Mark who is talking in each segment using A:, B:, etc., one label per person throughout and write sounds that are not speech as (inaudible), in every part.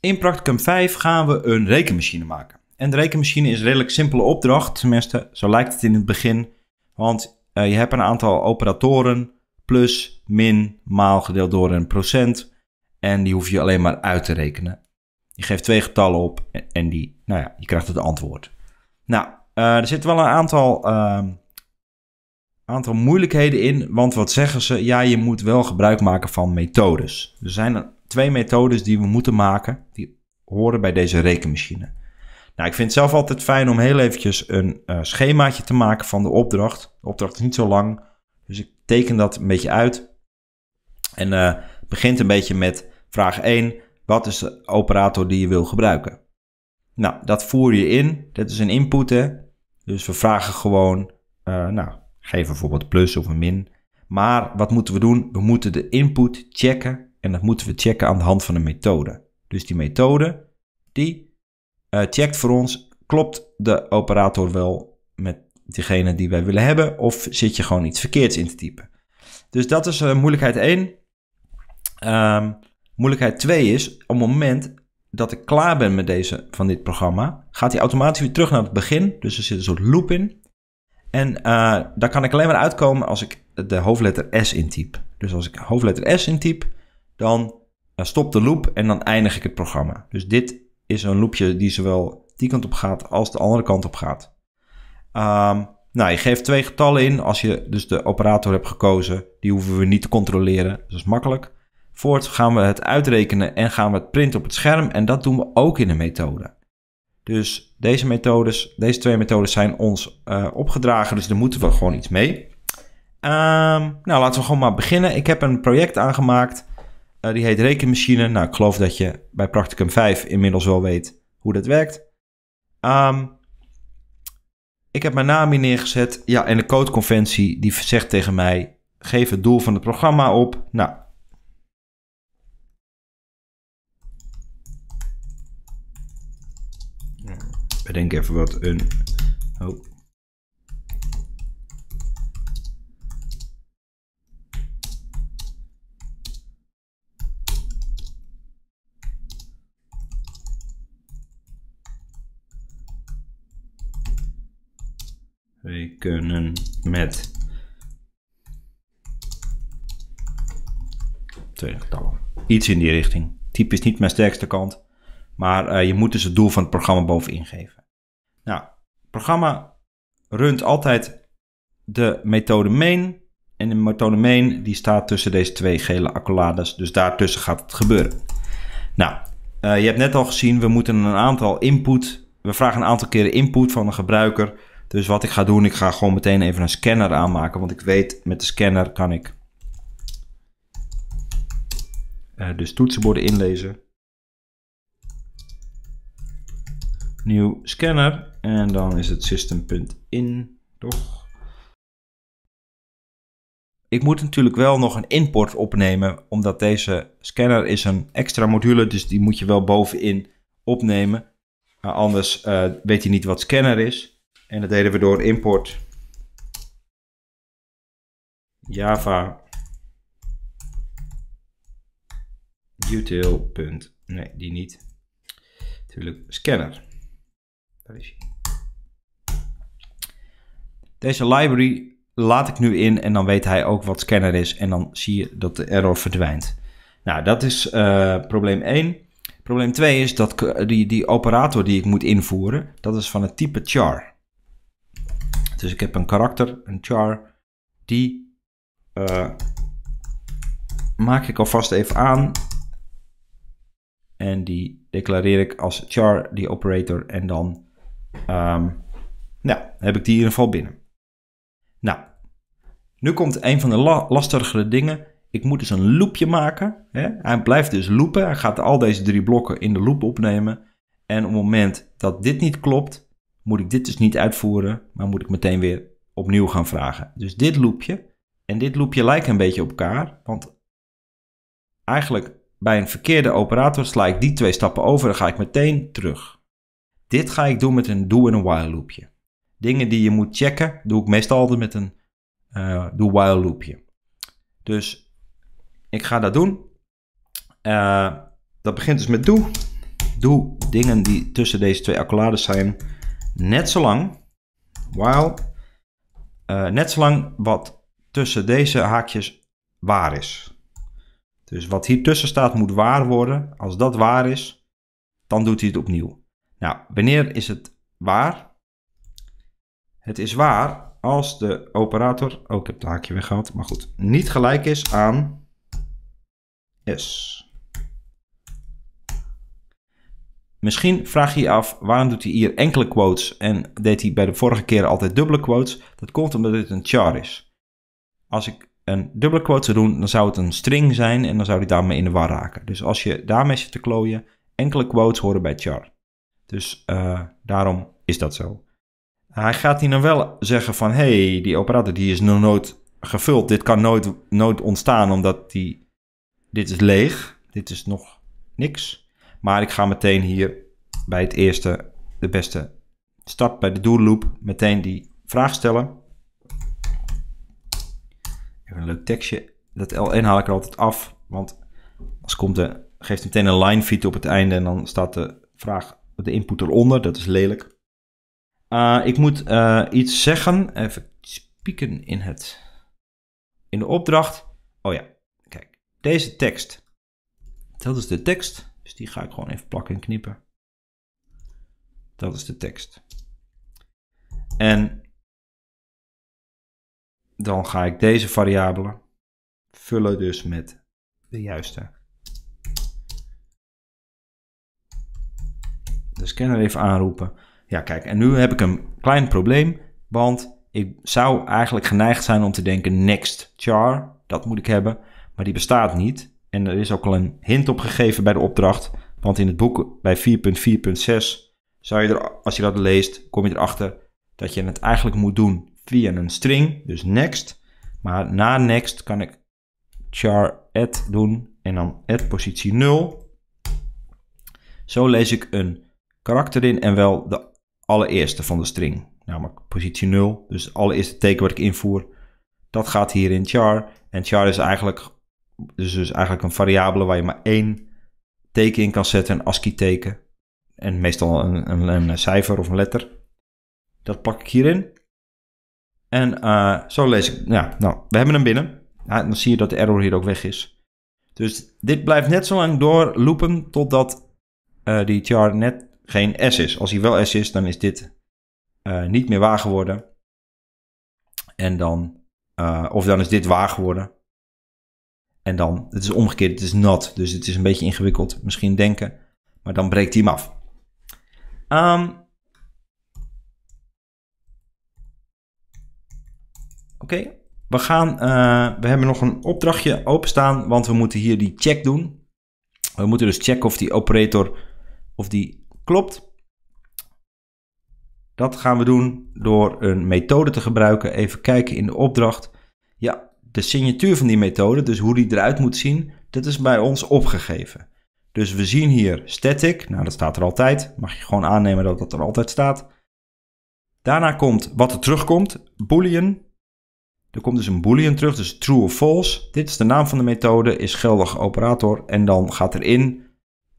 A: In Practicum 5 gaan we een rekenmachine maken. En de rekenmachine is een redelijk simpele opdracht, tenminste zo lijkt het in het begin. Want eh, je hebt een aantal operatoren, plus, min, maal gedeeld door een procent. En die hoef je alleen maar uit te rekenen. Je geeft twee getallen op en, die, nou ja, je krijgt het antwoord. Nou, eh, er zitten wel een aantal, uh, aantal moeilijkheden in, want wat zeggen ze? Ja, je moet wel gebruik maken van methodes. Er zijn een twee methodes die we moeten maken, die horen bij deze rekenmachine. Nou, ik vind het zelf altijd fijn om heel eventjes een eh, schemaatje te maken van de opdracht. De opdracht is niet zo lang, dus ik teken dat een beetje uit. En uh, begint een beetje met vraag 1. Wat is de operator die je wil gebruiken? Nou, dat voer je in. Dat is een input, hè. Dus we vragen gewoon, uh, nou, geef bijvoorbeeld plus of een min. Maar wat moeten we doen? We moeten de input checken en dat moeten we checken aan de hand van een methode. Dus die methode, die eh, checkt voor ons, klopt de operator wel met diegene die wij willen hebben, of zit je gewoon iets verkeerds in te typen. Dus dat is eh, moeilijkheid 1. Um, ehm, moeilijkheid 2 is, op het moment dat ik klaar ben met deze, van dit programma, gaat hij automatisch weer terug naar het begin. Dus er zit een soort loop in. En eh, daar kan ik alleen maar uitkomen als ik de hoofdletter S intyp. Dus als ik hoofdletter S intyp, dan eh, stop de loop en dan eindig ik het programma. Dus dit is een loopje die zowel die kant op gaat als de andere kant op gaat. Ehm, nou, je geeft twee getallen in als je dus de operator hebt gekozen. Die hoeven we niet te controleren, dat is makkelijk. Voort gaan we het uitrekenen en gaan we het printen op het scherm en dat doen we ook in de methode. Dus deze, methodes, deze twee methodes zijn ons eh, opgedragen, dus daar moeten we gewoon iets mee. Ehm, nou, laten we gewoon maar beginnen. Ik heb een project aangemaakt eh, die heet Rekenmachine. Nou, ik geloof dat je bij Practicum 5 inmiddels wel weet hoe dat werkt. Ehm, ik heb mijn naam hier neergezet. Ja, en de codeconventie die zegt tegen mij: geef het doel van het programma op. Nou. Bedenk even wat een. Oh. We kunnen met twee getallen. Iets in die richting. Type is niet mijn sterkste kant. Maar eh, je moet dus het doel van het programma bovenin geven. Nou, het programma runt altijd de methode main. En de methode main die staat tussen deze twee gele accolades. Dus daartussen gaat het gebeuren. Nou, eh, je hebt net al gezien, we moeten een aantal input. We vragen een aantal keren input van een gebruiker dus wat ik ga doen, ik ga gewoon meteen even een scanner aanmaken. Want ik weet, met de scanner kan ik uh, dus toetsenborden inlezen. Nieuw scanner. En dan is het system.in, toch? Ik moet natuurlijk wel nog een import opnemen, omdat deze scanner is een extra module, dus die moet je wel bovenin opnemen. anders eh, weet hij niet wat scanner is. En dat deden we door import java util. Nee, die niet. Natuurlijk scanner. is hij. Deze library laat ik nu in en dan weet hij ook wat scanner is en dan zie je dat de error verdwijnt. Nou, dat is eh, probleem 1. Probleem 2 is dat die, die operator die ik moet invoeren, dat is van het type char. Dus ik heb een karakter, een char, die eh, maak ik alvast even aan. En die declareer ik als char, die operator. En dan ehm, nou, heb ik die in ieder geval binnen. Nou, nu komt een van de lastigere dingen. Ik moet dus een loopje maken. Hè? Hij blijft dus loopen. Hij gaat al deze drie blokken in de loop opnemen. En op het moment dat dit niet klopt, moet ik dit dus niet uitvoeren, maar moet ik meteen weer opnieuw gaan vragen. Dus dit loopje en dit loopje lijken een beetje op elkaar, want eigenlijk bij een verkeerde operator sla ik die twee stappen over en ga ik meteen terug. Dit ga ik doen met een do- en een while loopje. Dingen die je moet checken, doe ik meestal altijd met een eh, do-while loopje. Dus ik ga dat doen. Eh, dat begint dus met do. Doe dingen die tussen deze twee accolades zijn net zolang, while, eh, net zolang wat tussen deze haakjes waar is. Dus wat hier tussen staat moet waar worden. Als dat waar is, dan doet hij het opnieuw. Nou, wanneer is het waar? Het is waar als de operator, ook oh, heb het haakje weggehaald, maar goed, niet gelijk is aan s. Misschien vraag je je af waarom doet hij hier enkele quotes en deed hij bij de vorige keer altijd dubbele quotes. Dat komt omdat dit een char is. Als ik een dubbele quote zou doen, dan zou het een string zijn en dan zou hij daarmee in de war raken. Dus als je daarmee zit te klooien, enkele quotes horen bij char. Dus eh, daarom is dat zo. Hij gaat hier dan nou wel zeggen van, hé, hey, die operator die is nog nooit gevuld. Dit kan nooit, nooit ontstaan omdat die, dit is leeg. Dit is nog niks. Maar ik ga meteen hier bij het eerste, de beste stap bij de doelloop, meteen die vraag stellen. Even een leuk tekstje. Dat LN haal ik er altijd af, want als komt de, geeft meteen een line feed op het einde en dan staat de vraag, de input eronder. Dat is lelijk. Ah, ik moet eh, iets zeggen. Even spieken in het. In de opdracht. Oh ja, kijk. Deze tekst. Dat is de tekst. Dus die ga ik gewoon even plakken en knippen. Dat is de tekst. En dan ga ik deze variabelen vullen dus met de juiste. De scanner even aanroepen. Ja, kijk, en nu heb ik een klein probleem, want ik zou eigenlijk geneigd zijn om te denken next char, dat moet ik hebben, maar die bestaat niet. En er is ook al een hint op gegeven bij de opdracht. Want in het boek bij 4.4.6 zou je er, als je dat leest, kom je erachter dat je het eigenlijk moet doen via een string. Dus next. Maar na next kan ik char add doen en dan add positie 0. Zo lees ik een karakter in en wel de allereerste van de string. Namelijk positie 0. Dus het allereerste teken wat ik invoer. Dat gaat hier in char. En char is eigenlijk dus, dus eigenlijk een variabele waar je maar één teken in kan zetten, een ASCII-teken. En meestal een, een, een, cijfer of een letter. Dat pak ik hierin. En eh, zo lees ik. Ja, nou, we hebben hem binnen. Ja, dan zie je dat de error hier ook weg is. Dus dit blijft net zo lang doorloopen totdat eh, die char net geen S is. Als hij wel S is, dan is dit eh, niet meer waar geworden. En dan, of dan is dit waar geworden. En dan, het is omgekeerd, het is nat, dus het is een beetje ingewikkeld. Misschien denken, maar dan breekt hij hem af. Ehm, oké, we gaan, eh, we hebben nog een opdrachtje openstaan, want we moeten hier die check doen. We moeten dus checken of die operator, of die klopt. Dat gaan we doen door een methode te gebruiken. Even kijken in de opdracht. Ja, de signatuur van die methode, dus hoe die eruit moet zien, dat is bij ons opgegeven. Dus we zien hier static, nou dat staat er altijd, mag je gewoon aannemen dat dat er altijd staat. Daarna komt wat er terugkomt, boolean. Er komt dus een boolean terug, dus true of false. Dit is de naam van de methode, is geldig operator en dan gaat erin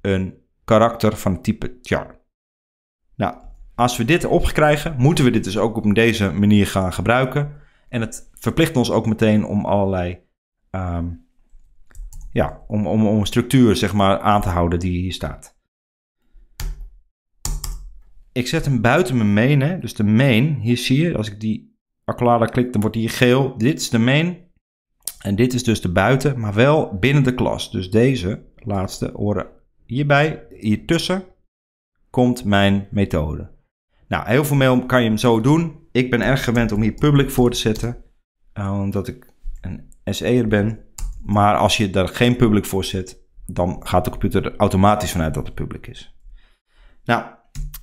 A: een karakter van type char. Nou, als we dit opkrijgen, moeten we dit dus ook op deze manier gaan gebruiken. En het verplicht ons ook meteen om allerlei. Ehm, ja, om, om, om een structuur zeg maar, aan te houden die hier staat. Ik zet hem buiten mijn main. Hè? Dus de main, hier zie je, als ik die accolade klik, dan wordt die geel. Dit is de main. En dit is dus de buiten, maar wel binnen de klas. Dus deze laatste horen hierbij, hiertussen, komt mijn methode. Nou, heel veel mail kan je hem zo doen. Ik ben erg gewend om hier public voor te zetten. Eh, omdat ik een SE'er ben. Maar als je daar geen public voor zet, dan gaat de computer er automatisch vanuit dat het public is. Nou,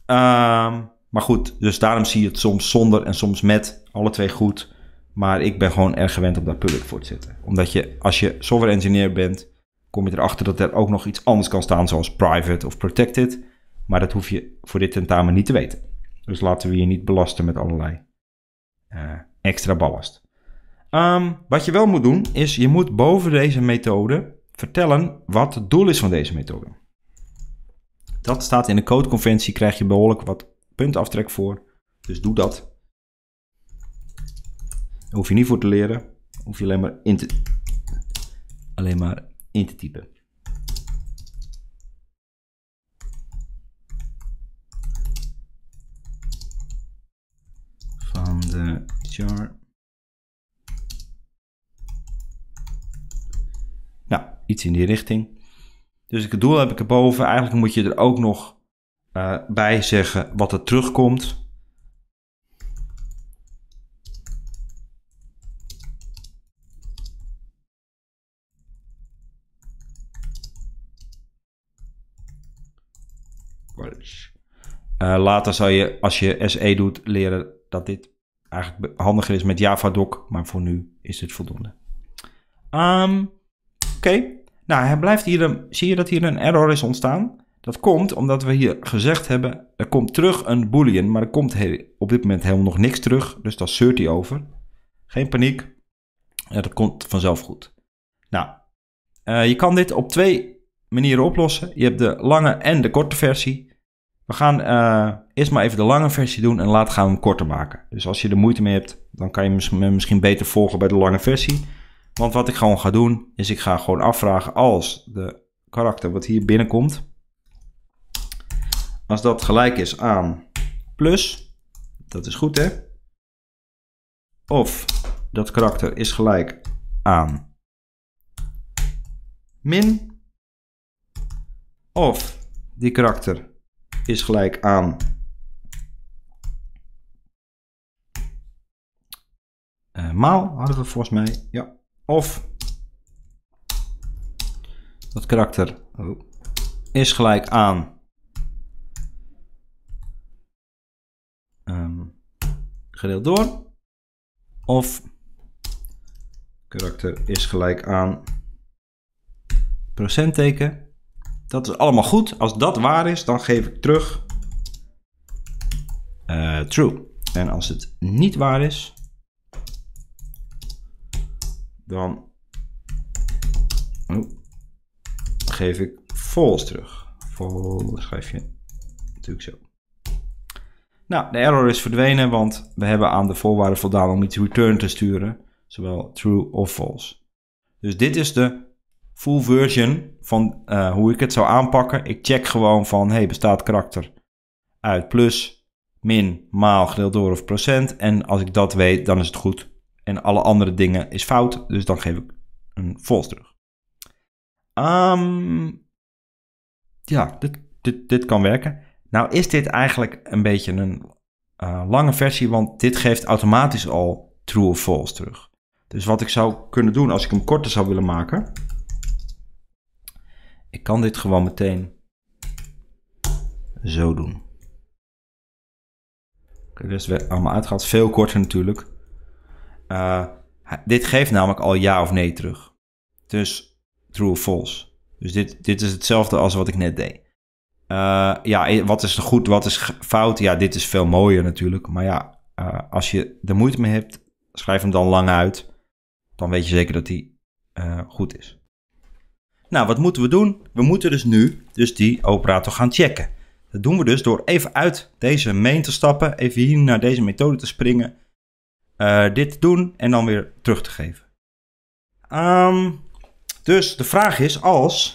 A: ehm, maar goed, dus daarom zie je het soms zonder en soms met, alle twee goed. Maar ik ben gewoon erg gewend om daar public voor te zetten. Omdat je, als je software engineer bent, kom je erachter dat er ook nog iets anders kan staan, zoals private of protected. Maar dat hoef je voor dit tentamen niet te weten. Dus laten we je niet belasten met allerlei eh, extra ballast. Ehm, wat je wel moet doen, is je moet boven deze methode vertellen wat het doel is van deze methode. Dat staat in de codeconventie, krijg je behoorlijk wat puntaftrek voor. Dus doe dat. Daar hoef je niet voor te leren. hoef je alleen maar in te, alleen maar in te typen. Van de char. iets in die richting. Dus het doel heb ik erboven. Eigenlijk moet je er ook nog eh, bij zeggen wat er terugkomt. Eh, later zal je, als je SE doet, leren dat dit eigenlijk handiger is met Javadoc, maar voor nu is dit voldoende. Ehm, oké, nou, hij blijft hier een, zie je dat hier een error is ontstaan? Dat komt omdat we hier gezegd hebben, er komt terug een boolean, maar er komt op dit moment helemaal nog niks terug, dus dat zeurt hij over. Geen paniek, ja, dat komt vanzelf goed. Nou, eh, je kan dit op twee manieren oplossen. Je hebt de lange en de korte versie. We gaan uh, eerst maar even de lange versie doen en later gaan we hem korter maken. Dus als je er moeite mee hebt, dan kan je me misschien beter volgen bij de lange versie. Want wat ik gewoon ga doen, is ik ga gewoon afvragen als de karakter wat hier binnenkomt, als dat gelijk is aan plus, dat is goed hè, of dat karakter is gelijk aan min, of die karakter is gelijk aan eh, maal, hadden we volgens mij, ja of dat karakter is gelijk aan ehm, gedeeld door of karakter is gelijk aan procentteken. Dat is allemaal goed. Als dat waar is, dan geef ik terug eh, true. En als het niet waar is, dan oh. geef ik false terug. False schrijf je natuurlijk zo. Nou, de error is verdwenen, want we hebben aan de voorwaarde voldaan om iets return te sturen, zowel true of false. Dus dit is de full version van eh, hoe ik het zou aanpakken. Ik check gewoon van, hey, bestaat karakter uit plus, min, maal, gedeeld door of procent. En als ik dat weet, dan is het goed. En alle andere dingen is fout, dus dan geef ik een false terug. Ehm, ja, dit, dit, dit kan werken. Nou is dit eigenlijk een beetje een eh, lange versie, want dit geeft automatisch al true of false terug. Dus wat ik zou kunnen doen als ik hem korter zou willen maken. Ik kan dit gewoon meteen zo doen. Dat dus is allemaal uitgehaald. Veel korter natuurlijk. Eh, dit geeft namelijk al ja of nee terug. Dus true of false. Dus dit, dit is hetzelfde als wat ik net deed. Eh, ja, wat is goed, wat is fout? Ja, dit is veel mooier natuurlijk. Maar ja, eh, als je er moeite mee hebt, schrijf hem dan lang uit. Dan weet je zeker dat hij goed is. Nou, wat moeten we doen? We moeten dus nu dus die operator gaan checken. Dat doen we dus door even uit deze main te stappen, even hier naar deze methode te springen uh, dit doen en dan weer terug te geven. Ehm, dus de vraag is als,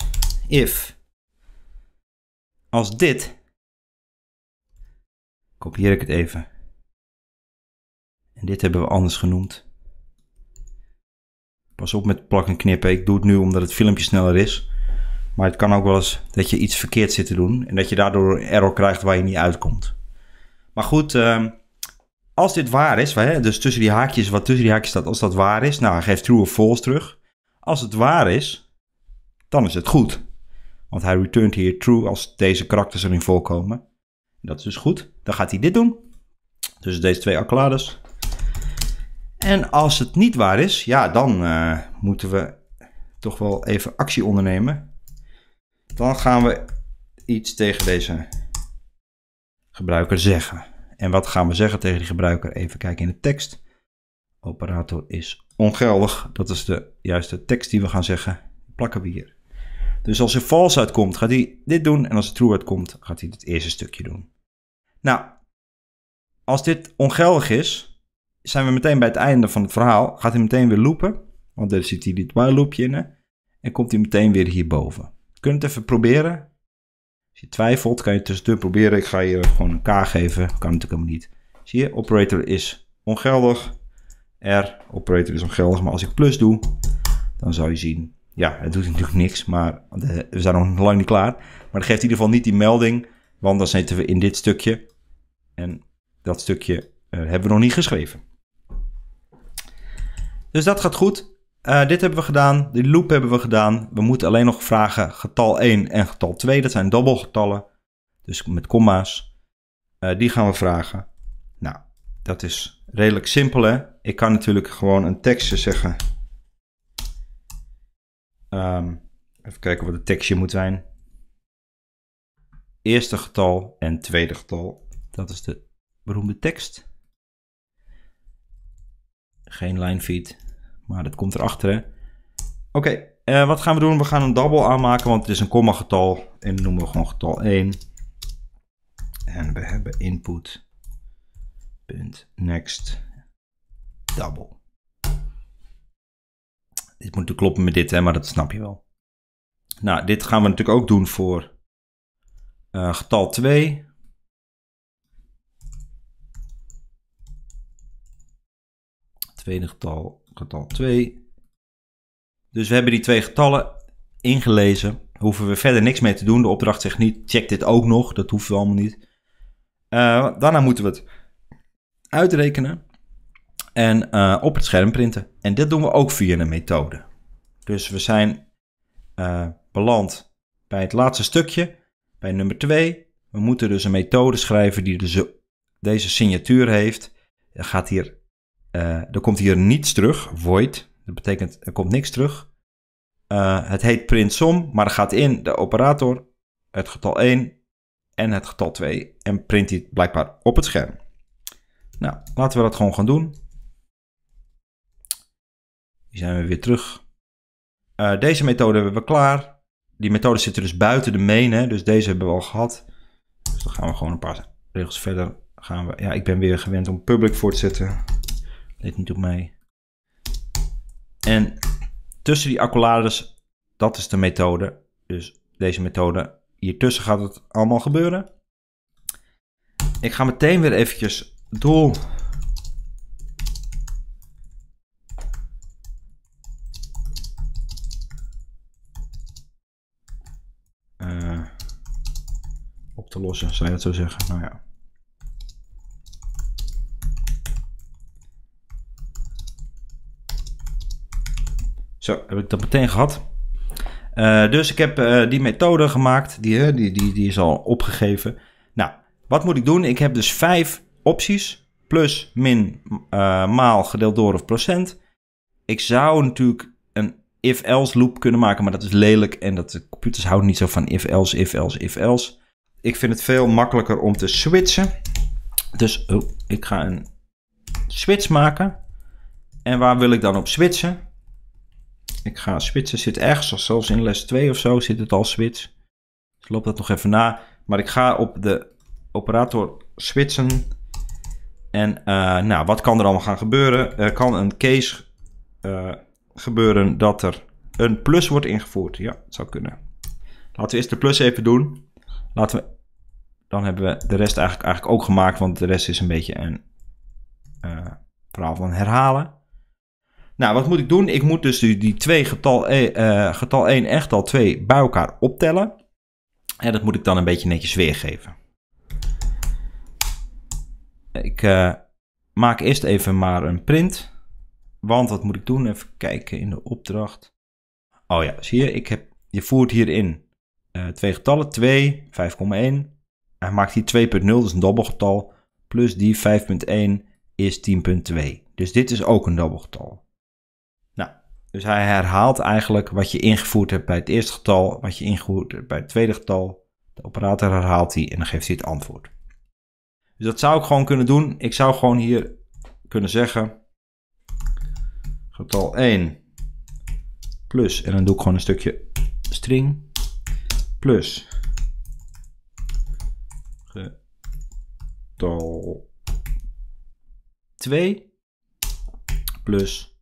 A: if, als dit, kopieer ik het even. En dit hebben we anders genoemd. Pas op met plak en knippen. Ik doe het nu omdat het filmpje sneller is. Maar het kan ook wel eens dat je iets verkeerd zit te doen. En dat je daardoor een error krijgt waar je niet uitkomt. Maar goed, ehm, als dit waar is, dus tussen die haakjes, wat tussen die haakjes staat, als dat waar is, nou, geeft true of false terug. Als het waar is, dan is het goed. Want hij returnt hier true als deze karakters erin voorkomen. Dat is dus goed. Dan gaat hij dit doen. Dus deze twee accolades. En als het niet waar is, ja, dan eh, moeten we toch wel even actie ondernemen. Dan gaan we iets tegen deze gebruiker zeggen. En wat gaan we zeggen tegen die gebruiker? Even kijken in de tekst. Operator is ongeldig. Dat is de juiste tekst die we gaan zeggen. Plakken we hier. Dus als er false uitkomt, gaat hij dit doen. En als er true uitkomt, gaat hij dit eerste stukje doen. Nou, als dit ongeldig is, zijn we meteen bij het einde van het verhaal. Gaat hij meteen weer loopen. Want daar zit hij dit while loopje in. En komt hij meteen weer hierboven. Kunnen we het even proberen? je twijfelt, kan je tussendoor proberen. Ik ga hier gewoon een K geven. Kan natuurlijk helemaal niet. Zie je, operator is ongeldig. R, operator is ongeldig. Maar als ik plus doe, dan zou je zien... Ja, het doet natuurlijk niks, maar we zijn nog lang niet klaar. Maar dat geeft in ieder geval niet die melding, want dan zitten we in dit stukje. En dat stukje eh, hebben we nog niet geschreven. Dus dat gaat goed. Eh, dit hebben we gedaan, die loop hebben we gedaan. We moeten alleen nog vragen getal 1 en getal 2, dat zijn dobbelgetallen, dus met komma's. Eh, die gaan we vragen. Nou, dat is redelijk simpel hè. Ik kan natuurlijk gewoon een tekstje zeggen. Ehm, even kijken wat het tekstje moet zijn. Eerste getal en tweede getal. Dat is de beroemde tekst. Geen line feed maar dat komt erachter, hè. Oké, eh, wat gaan we doen? We gaan een double aanmaken, want het is een komma getal. En dan noemen we gewoon getal 1. En we hebben input. Punt, next. Double. Dit moet kloppen met dit, hè, maar dat snap je wel. Nou, dit gaan we natuurlijk ook doen voor eh, getal 2. Tweede getal getal 2. Dus we hebben die twee getallen ingelezen. Hoeven we verder niks mee te doen. De opdracht zegt niet, check dit ook nog. Dat hoeven we allemaal niet. Eh, daarna moeten we het uitrekenen en eh, op het scherm printen. En dit doen we ook via een methode. Dus we zijn uh, beland bij het laatste stukje, bij nummer 2. We moeten dus een methode schrijven die dus, deze signatuur heeft. Dan gaat hier eh, er komt hier niets terug, void. Dat betekent er komt niks terug. Eh, het heet print som, maar er gaat in de operator, het getal 1 en het getal 2 en print die blijkbaar op het scherm. Nou, laten we dat gewoon gaan doen. Hier zijn we weer terug. Eh, deze methode hebben we klaar. Die methode er dus buiten de main, hè, dus deze hebben we al gehad. Dus dan gaan we gewoon een paar regels verder. Gaan we, ja, ik ben weer gewend om public voor te zetten deed niet op mij. En tussen die accolades, dat is de methode. Dus deze methode, hier tussen gaat het allemaal gebeuren. Ik ga meteen weer eventjes doel eh, te lossen, zou je dat zo zeggen? Nou ja. Zo, heb ik dat meteen gehad. Eh, dus ik heb eh, die methode gemaakt. Die, eh, die, die, die is al opgegeven. Nou, wat moet ik doen? Ik heb dus vijf opties. Plus, min, maal, gedeeld door of procent. Ik zou natuurlijk een if-else loop kunnen maken. Maar dat is lelijk. En dat de computers houden niet zo van if-else, if-else, if-else. Ik vind het veel makkelijker om te switchen. Dus oh, ik ga een switch maken. En waar wil ik dan op switchen? Ik ga switchen, zit ergens, zelfs in les 2 of zo zit het al switch. Ik loop dat nog even na. Maar ik ga op de operator switchen. En eh, nou, wat kan er allemaal gaan gebeuren? Er kan een case eh, gebeuren dat er een plus wordt ingevoerd. Ja, het zou kunnen. Laten we eerst de plus even doen. Laten we, dan hebben we de rest eigenlijk, eigenlijk ook gemaakt, want de rest is een beetje een uh, verhaal van herhalen. Nou, wat moet ik doen? Ik moet dus die, die twee getal, eh, eh, getal 1 en getal 2 bij elkaar optellen. En dat moet ik dan een beetje netjes weergeven. Ik eh, maak eerst even maar een print. Want wat moet ik doen? Even kijken in de opdracht. Oh ja, zie je, ik heb, je voert hierin uh, twee getallen. 2, 5,1. Hij maakt hier 2.0, dat is een dobbelgetal, Plus die 5.1 is 10.2. Dus dit is ook een dobbelgetal. Dus hij herhaalt eigenlijk wat je ingevoerd hebt bij het eerste getal, wat je ingevoerd hebt bij het tweede getal. De operator herhaalt die en dan geeft hij het antwoord. Dus dat zou ik gewoon kunnen doen. Ik zou gewoon hier kunnen zeggen getal 1 plus en dan doe ik gewoon een stukje string plus getal 2 plus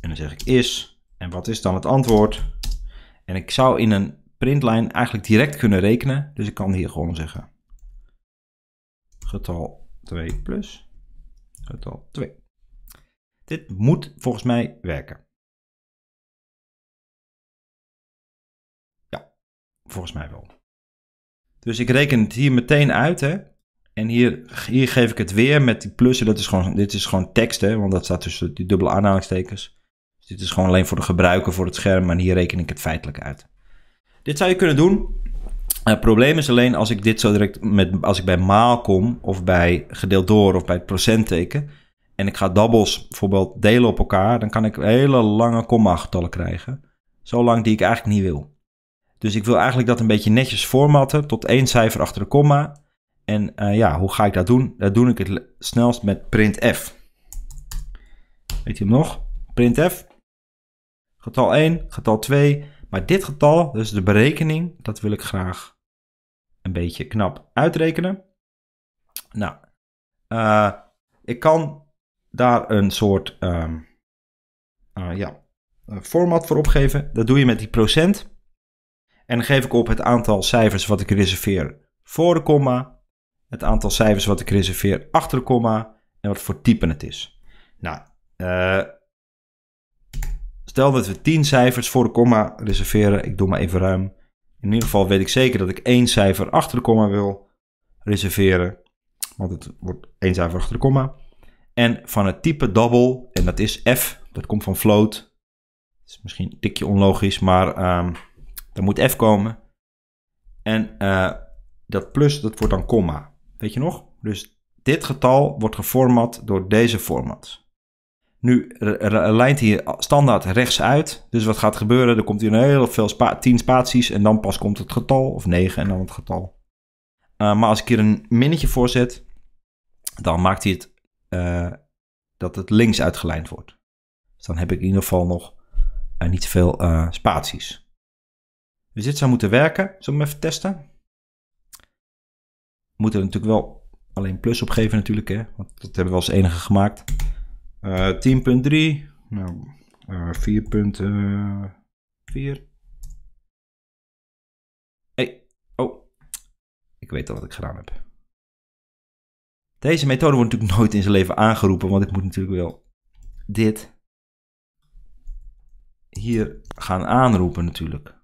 A: en dan zeg ik is. En wat is dan het antwoord? En ik zou in een printlijn eigenlijk direct kunnen rekenen. Dus ik kan hier gewoon zeggen getal 2 plus getal 2. Dit moet volgens mij werken. Ja, volgens mij wel. Dus ik reken het hier meteen uit. Hè? En hier, hier geef ik het weer met die plussen. Dat is gewoon, dit is gewoon tekst, hè? want dat staat tussen die dubbele aanhalingstekens dit is gewoon alleen voor de gebruiker, voor het scherm. En hier reken ik het feitelijk uit. Dit zou je kunnen doen. het eh, probleem is alleen als ik dit zo direct met, als ik bij maal kom of bij gedeeld door of bij het procentteken. En ik ga doubles bijvoorbeeld delen op elkaar, dan kan ik hele lange komma getallen krijgen. Zo lang die ik eigenlijk niet wil. Dus ik wil eigenlijk dat een beetje netjes formatten tot één cijfer achter de komma. En eh, ja, hoe ga ik dat doen? Dat doe ik het snelst met printf. Weet je hem nog? Printf. Getal 1, getal 2. Maar dit getal, dus de berekening, dat wil ik graag een beetje knap uitrekenen. Nou, eh, ik kan daar een soort uh, uh, ja, format voor opgeven. Dat doe je met die procent. En dan geef ik op het aantal cijfers wat ik reserveer voor de komma. Het aantal cijfers wat ik reserveer achter de komma. En wat voor type het is. Nou, eh, Stel dat we 10 cijfers voor de komma reserveren. Ik doe maar even ruim. In ieder geval weet ik zeker dat ik één cijfer achter de komma wil reserveren. Want het wordt één cijfer achter de komma. En van het type double, en dat is f, dat komt van float. Dat is misschien een tikje onlogisch, maar um, ehm, daar moet f komen. En eh, dat plus, dat wordt dan komma. Weet je nog? Dus dit getal wordt geformat door deze format. Nu lijnt hij standaard rechts uit. Dus wat gaat gebeuren? Er komt hier een heel veel spa 10 spaties en dan pas komt het getal. Of 9 en dan het getal. Eh, maar als ik hier een minnetje voor zet, dan maakt hij het eh, dat het links uitgelijnd wordt. Dus dan heb ik in ieder geval nog uh, niet veel spaties. Dus dit zou moeten werken. Zullen we even testen? We moeten er natuurlijk wel alleen plus opgeven natuurlijk. Hè? Want dat hebben we als enige gemaakt. 10.3. Eh, nou, 4.4. Eh, eh, hey. Oh, ik weet al wat ik gedaan heb. Deze methode wordt natuurlijk nooit in zijn leven aangeroepen, want ik moet natuurlijk wel dit hier gaan aanroepen natuurlijk.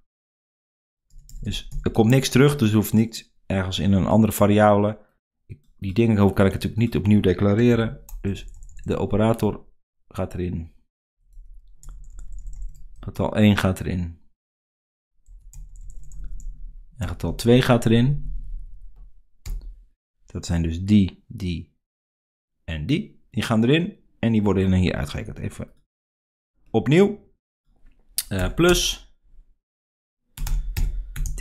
A: Dus er komt niks terug, dus er hoeft niks ergens in een andere variabele. Die dingen kan ik natuurlijk niet opnieuw declareren. Dus de operator gaat erin. Getal 1 gaat erin. En getal 2 gaat erin. Dat zijn dus die, die en die. Die gaan erin en die worden hier uitgerekend. Even opnieuw. Uh, plus 10.2, 4.5,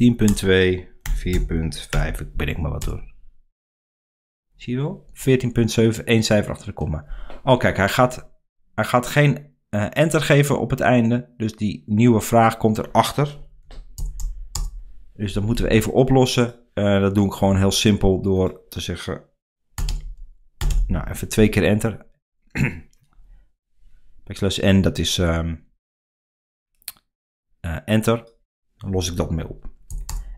A: Ik ben ik maar wat door. Zie je wel? 14.7, één cijfer achter de komma. Oh, kijk, hij gaat, hij gaat geen eh, enter geven op het einde. Dus die nieuwe vraag komt erachter. Dus dat moeten we even oplossen. Eh, dat doe ik gewoon heel simpel door te zeggen... Nou, even twee keer enter. (clears throat) Backslash n, dat is ehm, eh, enter. Dan los ik dat mee op.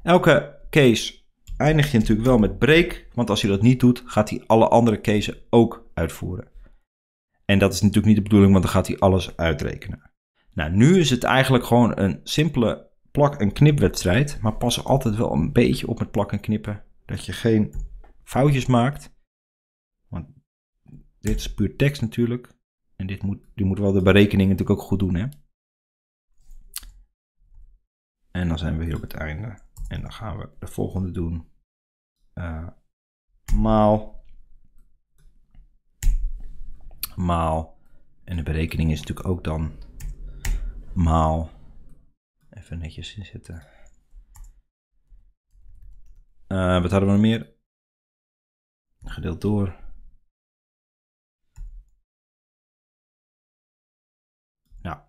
A: Elke case eindig je natuurlijk wel met break, want als je dat niet doet, gaat hij alle andere cases ook uitvoeren. En dat is natuurlijk niet de bedoeling, want dan gaat hij alles uitrekenen. Nou, nu is het eigenlijk gewoon een simpele plak- en knipwedstrijd, maar pas altijd wel een beetje op met plak en knippen, dat je geen foutjes maakt. Want dit is puur tekst natuurlijk. En dit moet, die moet wel de berekeningen natuurlijk ook goed doen, hè. En dan zijn we hier op het einde. En dan gaan we de volgende doen. Eh, maal. Maal. En de berekening is natuurlijk ook dan maal. Even netjes inzetten. Uh, wat hadden we nog meer? Gedeeld door. Nou,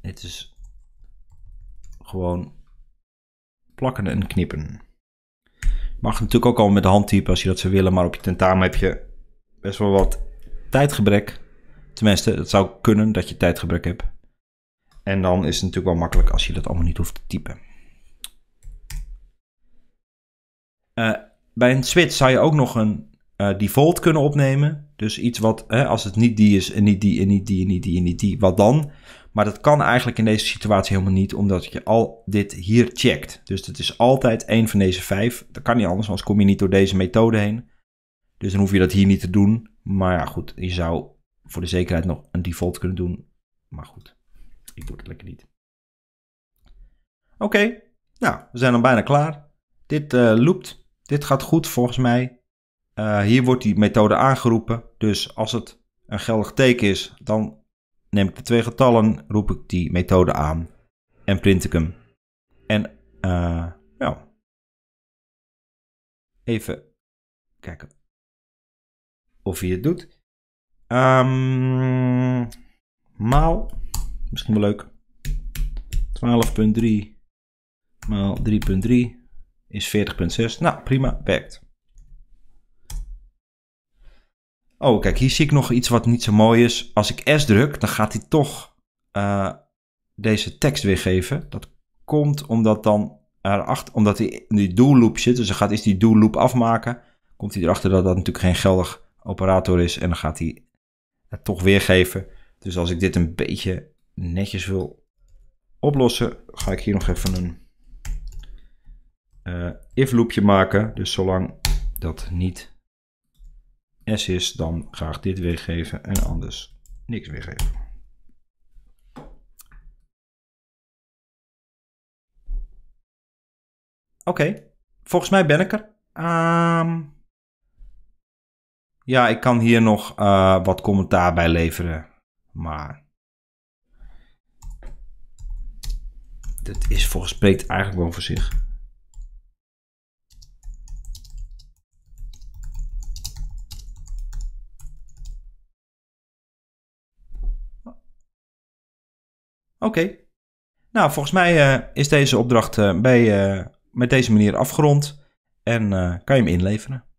A: dit is gewoon plakken en knippen. mag natuurlijk ook al met de hand typen als je dat zou willen, maar op je tentamen heb je best wel wat tijdgebrek. Tenminste, het zou kunnen dat je tijdgebrek hebt. En dan is het natuurlijk wel makkelijk als je dat allemaal niet hoeft te typen. Eh, bij een switch zou je ook nog een eh, default kunnen opnemen. Dus iets wat, hè, als het niet die is en niet die en niet die en niet die en niet die, wat dan? Maar dat kan eigenlijk in deze situatie helemaal niet, omdat je al dit hier checkt. Dus het is altijd één van deze vijf. Dat kan niet anders, anders kom je niet door deze methode heen. Dus dan hoef je dat hier niet te doen. Maar ja, goed, je zou voor de zekerheid nog een default kunnen doen. Maar goed, ik doe het lekker niet. Oké, nou, we zijn dan bijna klaar. Dit eh, loopt. Dit gaat goed volgens mij. Eh, hier wordt die methode aangeroepen. Dus als het een geldig teken is, dan neem ik de twee getallen, roep ik die methode aan en print ik hem. En eh, ja, even kijken of hij het doet. Um, maal, misschien wel leuk, 12.3 maal 3.3 is 40.6. Nou, prima, werkt. oh kijk, hier zie ik nog iets wat niet zo mooi is. Als ik S druk, dan gaat hij toch eh, deze tekst weergeven. Dat komt omdat dan erachter, omdat hij in die do loop zit, dus dan gaat is die do loop afmaken. Komt hij erachter dat dat natuurlijk geen geldig operator is en dan gaat hij het toch weergeven. Dus als ik dit een beetje netjes wil oplossen, ga ik hier nog even een eh, if loopje maken. Dus zolang dat niet S is, dan graag dit weergeven en anders niks weergeven. Oké, volgens mij ben ik er. Ehm, ja, ik kan hier nog eh, wat commentaar bij leveren, maar dat is volgens spreekt eigenlijk wel voor zich. Oké, Nou, volgens mij eh, is deze opdracht eh, bij, eh, met deze manier afgerond en kan je hem inleveren.